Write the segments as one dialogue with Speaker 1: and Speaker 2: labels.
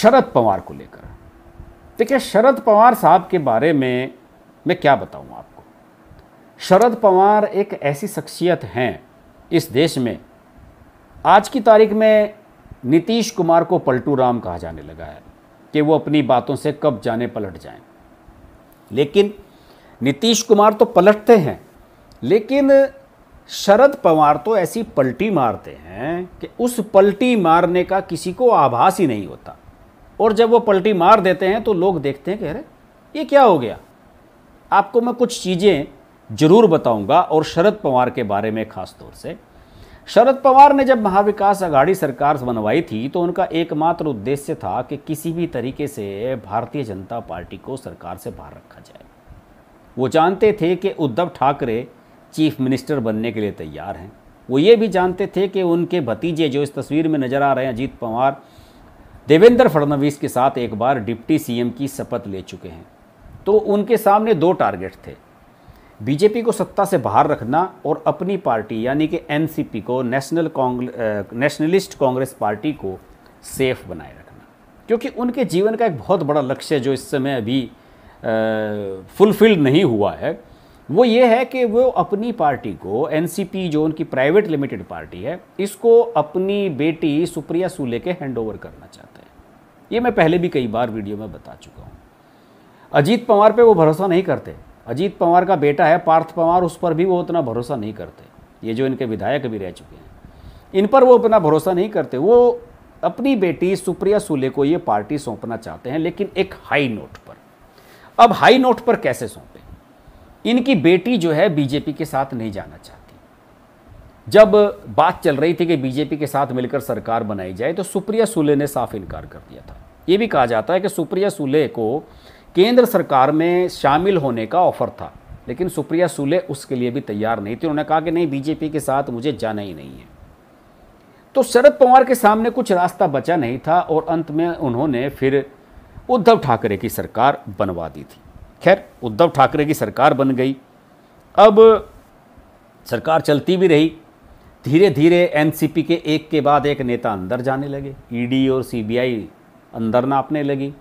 Speaker 1: शरद पवार को लेकर देखिए शरद पवार साहब के बारे में मैं क्या बताऊं आपको शरद पवार एक ऐसी शख्सियत हैं इस देश में आज की तारीख में नीतीश कुमार को पलटू राम कहा जाने लगा है कि वो अपनी बातों से कब जाने पलट जाएं लेकिन नीतीश कुमार तो पलटते हैं लेकिन शरद पवार तो ऐसी पलटी मारते हैं कि उस पलटी मारने का किसी को आभास ही नहीं होता और जब वो पलटी मार देते हैं तो लोग देखते हैं कि अरे ये क्या हो गया आपको मैं कुछ चीज़ें जरूर बताऊंगा और शरद पवार के बारे में खास तौर से शरद पवार ने जब महाविकास आघाड़ी सरकार बनवाई थी तो उनका एकमात्र उद्देश्य था कि किसी भी तरीके से भारतीय जनता पार्टी को सरकार से बाहर रखा जाए वो जानते थे कि उद्धव ठाकरे चीफ मिनिस्टर बनने के लिए तैयार हैं वो ये भी जानते थे कि उनके भतीजे जो इस तस्वीर में नज़र आ रहे हैं अजीत पवार देवेंद्र फडणवीस के साथ एक बार डिप्टी सीएम की शपथ ले चुके हैं तो उनके सामने दो टारगेट थे बीजेपी को सत्ता से बाहर रखना और अपनी पार्टी यानी कि एनसीपी को नेशनल कांग्रेस नेशनलिस्ट कांग्रेस पार्टी को सेफ बनाए रखना क्योंकि उनके जीवन का एक बहुत बड़ा लक्ष्य जो इस समय अभी फुलफिल नहीं हुआ है वो ये है कि वो अपनी पार्टी को एनसीपी जो उनकी प्राइवेट लिमिटेड पार्टी है इसको अपनी बेटी सुप्रिया सूले के हैंडओवर करना चाहते हैं ये मैं पहले भी कई बार वीडियो में बता चुका हूँ अजीत पवार पे वो भरोसा नहीं करते अजीत पवार का बेटा है पार्थ पवार उस पर भी वो उतना भरोसा नहीं करते ये जो इनके विधायक भी रह चुके हैं इन पर वो उतना भरोसा नहीं करते वो अपनी बेटी सुप्रिया सूले को ये पार्टी सौंपना चाहते हैं लेकिन एक हाई नोट पर अब हाई नोट पर कैसे सौंप इनकी बेटी जो है बीजेपी के साथ नहीं जाना चाहती जब बात चल रही थी कि बीजेपी के साथ मिलकर सरकार बनाई जाए तो सुप्रिया सूले ने साफ इनकार कर दिया था ये भी कहा जाता है कि सुप्रिया सूले को केंद्र सरकार में शामिल होने का ऑफर था लेकिन सुप्रिया सूले उसके लिए भी तैयार नहीं थी उन्होंने कहा कि नहीं बीजेपी के साथ मुझे जाना ही नहीं है तो शरद पवार के सामने कुछ रास्ता बचा नहीं था और अंत में उन्होंने फिर उद्धव ठाकरे की सरकार बनवा दी थी खैर उद्धव ठाकरे की सरकार बन गई अब सरकार चलती भी रही धीरे धीरे एनसीपी के एक के बाद एक नेता अंदर जाने लगे ईडी e और सीबीआई अंदर नापने लगी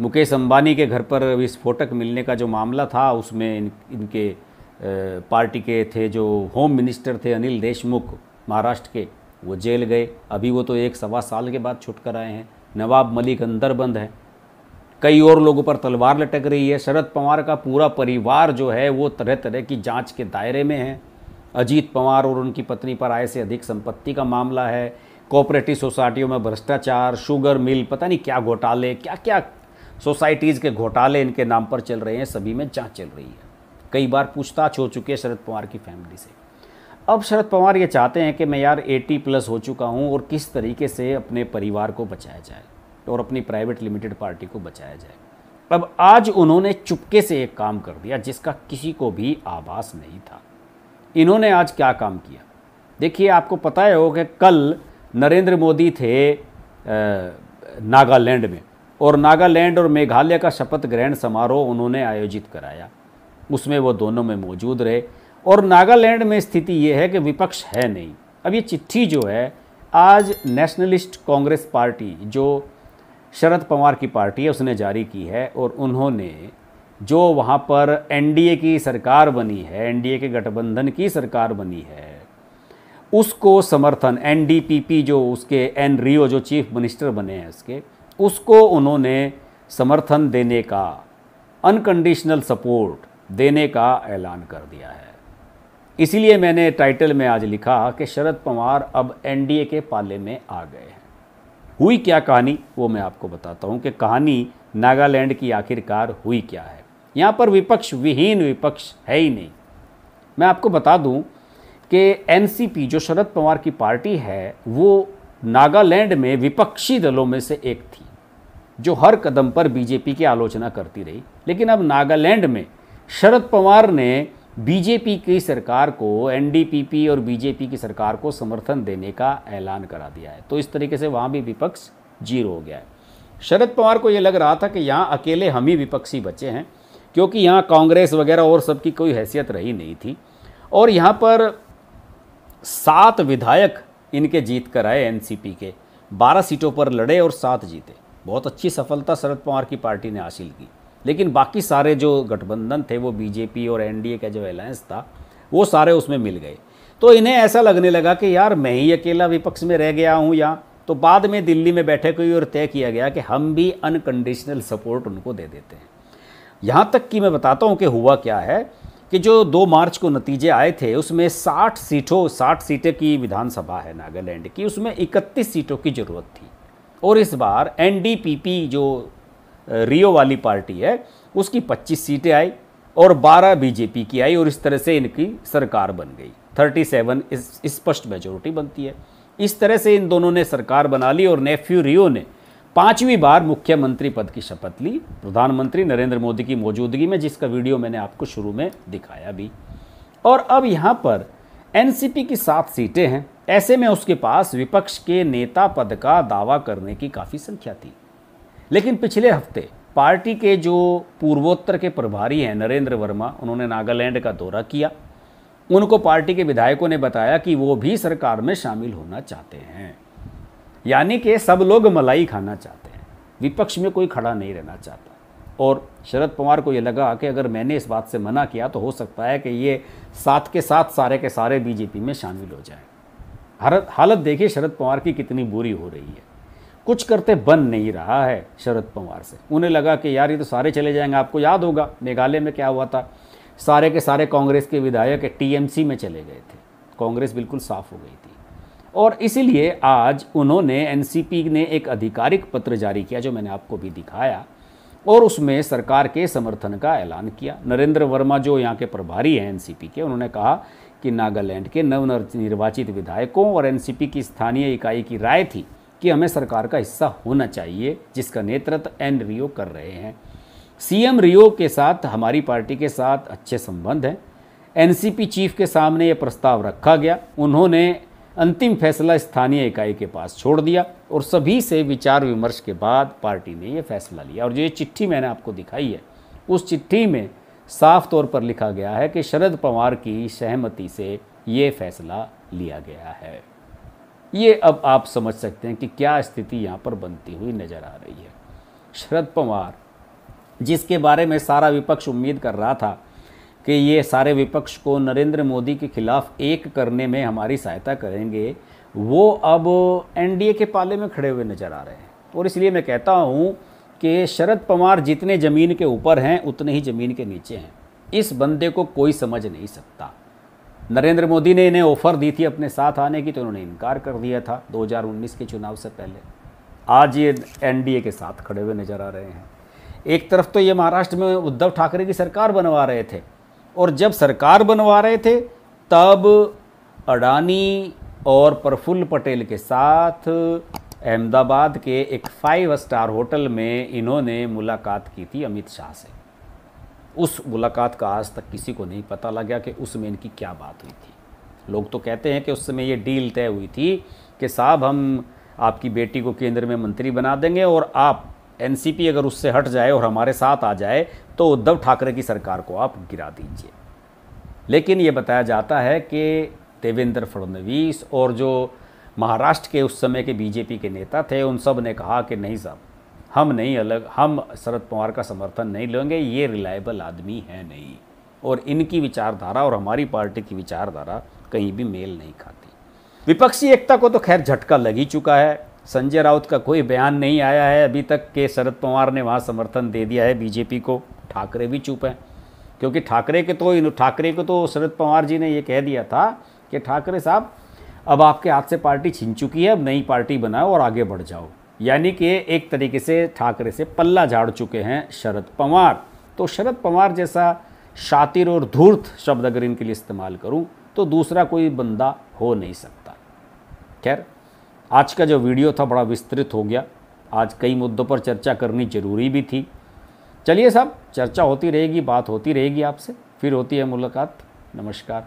Speaker 1: मुकेश अंबानी के घर पर विस्फोटक मिलने का जो मामला था उसमें इन, इनके पार्टी के थे जो होम मिनिस्टर थे अनिल देशमुख महाराष्ट्र के वो जेल गए अभी वो तो एक सवा साल के बाद छुटकर आए हैं नवाब मलिक अंदर बंद हैं कई और लोगों पर तलवार लटक रही है शरद पवार का पूरा परिवार जो है वो तरह तरह की जांच के दायरे में है अजीत पवार और उनकी पत्नी पर आय से अधिक संपत्ति का मामला है कोऑपरेटिव सोसाइटियों में भ्रष्टाचार शुगर मिल पता नहीं क्या घोटाले क्या क्या सोसाइटीज़ के घोटाले इनके नाम पर चल रहे हैं सभी में जाँच चल रही है कई बार पूछताछ हो चुकी है शरद पवार की फैमिली से अब शरद पवार ये चाहते हैं कि मैं यार 80 प्लस हो चुका हूँ और किस तरीके से अपने परिवार को बचाया जाए और अपनी प्राइवेट लिमिटेड पार्टी को बचाया जाए अब आज उन्होंने चुपके से एक काम कर दिया जिसका किसी को भी आभास नहीं था इन्होंने आज क्या काम किया देखिए आपको पता है हो कि कल नरेंद्र मोदी थे नागालैंड में और नागालैंड और मेघालय का शपथ ग्रहण समारोह उन्होंने आयोजित कराया उसमें वो दोनों में मौजूद रहे और नागालैंड में स्थिति ये है कि विपक्ष है नहीं अब ये चिट्ठी जो है आज नेशनलिस्ट कांग्रेस पार्टी जो शरद पवार की पार्टी है उसने जारी की है और उन्होंने जो वहाँ पर एनडीए की सरकार बनी है एनडीए के गठबंधन की सरकार बनी है उसको समर्थन एनडीपीपी जो उसके एन रियो जो चीफ मिनिस्टर बने हैं उसके उसको उन्होंने समर्थन देने का अनकंडीशनल सपोर्ट देने का ऐलान कर दिया है इसीलिए मैंने टाइटल में आज लिखा कि शरद पवार अब एनडीए के पाले में आ गए हैं हुई क्या कहानी वो मैं आपको बताता हूँ कि कहानी नागालैंड की आखिरकार हुई क्या है यहाँ पर विपक्ष विहीन विपक्ष है ही नहीं मैं आपको बता दूँ कि एन जो शरद पवार की पार्टी है वो नागालैंड में विपक्षी दलों में से एक थी जो हर कदम पर बीजेपी की आलोचना करती रही लेकिन अब नागालैंड में शरद पवार ने बीजेपी की सरकार को एनडीपीपी और बीजेपी की सरकार को समर्थन देने का ऐलान करा दिया है तो इस तरीके से वहाँ भी विपक्ष जीरो हो गया है शरद पवार को ये लग रहा था कि यहाँ अकेले हम ही विपक्षी बचे हैं क्योंकि यहाँ कांग्रेस वगैरह और सबकी कोई हैसियत रही नहीं थी और यहाँ पर सात विधायक इनके जीत कर आए एन के बारह सीटों पर लड़े और सात जीते बहुत अच्छी सफलता शरद पवार की पार्टी ने हासिल की लेकिन बाकी सारे जो गठबंधन थे वो बीजेपी और एनडीए का जो अलायंस था वो सारे उसमें मिल गए तो इन्हें ऐसा लगने लगा कि यार मैं ही अकेला विपक्ष में रह गया हूँ यहाँ तो बाद में दिल्ली में बैठे कोई और तय किया गया कि हम भी अनकंडीशनल सपोर्ट उनको दे देते हैं यहाँ तक कि मैं बताता हूँ कि हुआ क्या है कि जो दो मार्च को नतीजे आए थे उसमें 60 सीटों 60 सीटें की विधानसभा है नागालैंड की उसमें 31 सीटों की ज़रूरत थी और इस बार एनडीपीपी जो रियो वाली पार्टी है उसकी 25 सीटें आई और 12 बीजेपी की आई और इस तरह से इनकी सरकार बन गई 37 सेवन स्पष्ट मेजोरिटी बनती है इस तरह से इन दोनों ने सरकार बना ली और नेफ्यू रियो ने पांचवी बार मुख्यमंत्री पद की शपथ ली प्रधानमंत्री नरेंद्र मोदी की मौजूदगी में जिसका वीडियो मैंने आपको शुरू में दिखाया भी और अब यहाँ पर एनसीपी की सात सीटें हैं ऐसे में उसके पास विपक्ष के नेता पद का दावा करने की काफ़ी संख्या थी लेकिन पिछले हफ्ते पार्टी के जो पूर्वोत्तर के प्रभारी हैं नरेंद्र वर्मा उन्होंने नागालैंड का दौरा किया उनको पार्टी के विधायकों ने बताया कि वो भी सरकार में शामिल होना चाहते हैं यानी कि सब लोग मलाई खाना चाहते हैं विपक्ष में कोई खड़ा नहीं रहना चाहता और शरद पवार को ये लगा कि अगर मैंने इस बात से मना किया तो हो सकता है कि ये साथ के साथ सारे के सारे बीजेपी में शामिल हो जाए हालत देखिए शरद पवार की कितनी बुरी हो रही है कुछ करते बन नहीं रहा है शरद पवार से उन्हें लगा कि यार ये तो सारे चले जाएंगे आपको याद होगा मेघालय में क्या हुआ था सारे के सारे कांग्रेस के विधायक टीएमसी में चले गए थे कांग्रेस बिल्कुल साफ हो गई थी और इसीलिए आज उन्होंने एनसीपी ने एक आधिकारिक पत्र जारी किया जो मैंने आपको भी दिखाया और उसमें सरकार के समर्थन का ऐलान किया नरेंद्र वर्मा जो यहाँ के प्रभारी हैं एनसीपी के उन्होंने कहा कि नागालैंड के नवनिर्वाचित विधायकों और एनसीपी की स्थानीय इकाई की राय थी कि हमें सरकार का हिस्सा होना चाहिए जिसका नेतृत्व एन रियो कर रहे हैं सीएम रियो के साथ हमारी पार्टी के साथ अच्छे संबंध हैं एनसीपी चीफ के सामने ये प्रस्ताव रखा गया उन्होंने अंतिम फैसला स्थानीय इकाई के पास छोड़ दिया और सभी से विचार विमर्श के बाद पार्टी ने ये फैसला लिया और जो ये चिट्ठी मैंने आपको दिखाई है उस चिट्ठी में साफ तौर पर लिखा गया है कि शरद पवार की सहमति से ये फैसला लिया गया है ये अब आप समझ सकते हैं कि क्या स्थिति यहाँ पर बनती हुई नज़र आ रही है शरद पवार जिसके बारे में सारा विपक्ष उम्मीद कर रहा था कि ये सारे विपक्ष को नरेंद्र मोदी के खिलाफ एक करने में हमारी सहायता करेंगे वो अब एनडीए के पाले में खड़े हुए नज़र आ रहे हैं और इसलिए मैं कहता हूँ कि शरद पवार जितने ज़मीन के ऊपर हैं उतने ही ज़मीन के नीचे हैं इस बंदे को कोई समझ नहीं सकता नरेंद्र मोदी ने इन्हें ऑफर दी थी अपने साथ आने की तो उन्होंने इनकार कर दिया था 2019 के चुनाव से पहले आज ये एनडीए के साथ खड़े हुए नजर आ रहे हैं एक तरफ तो ये महाराष्ट्र में उद्धव ठाकरे की सरकार बनवा रहे थे और जब सरकार बनवा रहे थे तब अडानी और प्रफुल्ल पटेल के साथ अहमदाबाद के एक फाइव स्टार होटल में इन्होंने मुलाकात की थी अमित शाह से उस मुलाकात का आज तक किसी को नहीं पता लगा कि उसमें इनकी क्या बात हुई थी लोग तो कहते हैं कि उस समय ये डील तय हुई थी कि साहब हम आपकी बेटी को केंद्र में मंत्री बना देंगे और आप एन अगर उससे हट जाए और हमारे साथ आ जाए तो उद्धव ठाकरे की सरकार को आप गिरा दीजिए लेकिन ये बताया जाता है कि देवेंद्र फडणवीस और जो महाराष्ट्र के उस समय के बीजेपी के नेता थे उन सब ने कहा कि नहीं साहब हम नहीं अलग हम शरद पवार का समर्थन नहीं लेंगे ये रिलायबल आदमी है नहीं और इनकी विचारधारा और हमारी पार्टी की विचारधारा कहीं भी मेल नहीं खाती विपक्षी एकता को तो खैर झटका लग ही चुका है संजय राउत का कोई बयान नहीं आया है अभी तक के शरद पवार ने वहाँ समर्थन दे दिया है बीजेपी को ठाकरे भी चुप हैं क्योंकि ठाकरे के तो ठाकरे को तो शरद पवार जी ने ये कह दिया था कि ठाकरे साहब अब आपके हाथ से पार्टी छिन चुकी है अब नई पार्टी बनाओ और आगे बढ़ जाओ यानी कि एक तरीके से ठाकरे से पल्ला झाड़ चुके हैं शरद पवार तो शरद पवार जैसा शातिर और धूर्त शब्द अगर इनके लिए इस्तेमाल करूं तो दूसरा कोई बंदा हो नहीं सकता खैर आज का जो वीडियो था बड़ा विस्तृत हो गया आज कई मुद्दों पर चर्चा करनी जरूरी भी थी चलिए साहब चर्चा होती रहेगी बात होती रहेगी आपसे फिर होती है मुलाकात नमस्कार